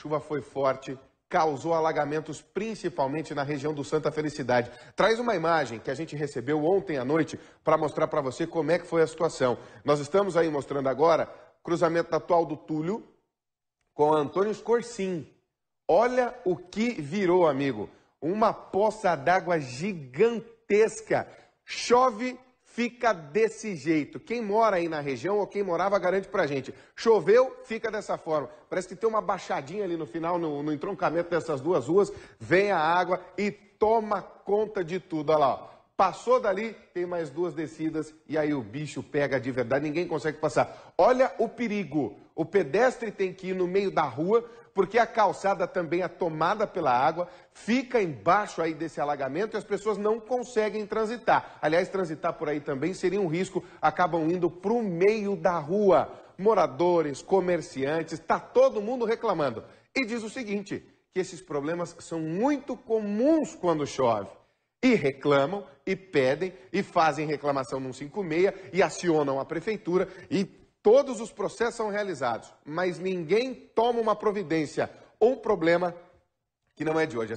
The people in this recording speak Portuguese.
chuva foi forte, causou alagamentos principalmente na região do Santa Felicidade. Traz uma imagem que a gente recebeu ontem à noite para mostrar para você como é que foi a situação. Nós estamos aí mostrando agora cruzamento da Atual do Túlio com Antônio Scorsin. Olha o que virou, amigo. Uma poça d'água gigantesca. Chove fica desse jeito. Quem mora aí na região ou quem morava garante pra gente. Choveu, fica dessa forma. Parece que tem uma baixadinha ali no final, no, no entroncamento dessas duas ruas, vem a água e toma conta de tudo. Olha lá, ó. Passou dali, tem mais duas descidas e aí o bicho pega de verdade, ninguém consegue passar. Olha o perigo. O pedestre tem que ir no meio da rua, porque a calçada também é tomada pela água, fica embaixo aí desse alagamento e as pessoas não conseguem transitar. Aliás, transitar por aí também seria um risco, acabam indo para o meio da rua. Moradores, comerciantes, está todo mundo reclamando. E diz o seguinte: que esses problemas são muito comuns quando chove. E reclamam, e pedem, e fazem reclamação no 156, e acionam a prefeitura, e Todos os processos são realizados, mas ninguém toma uma providência ou um problema que não é de hoje.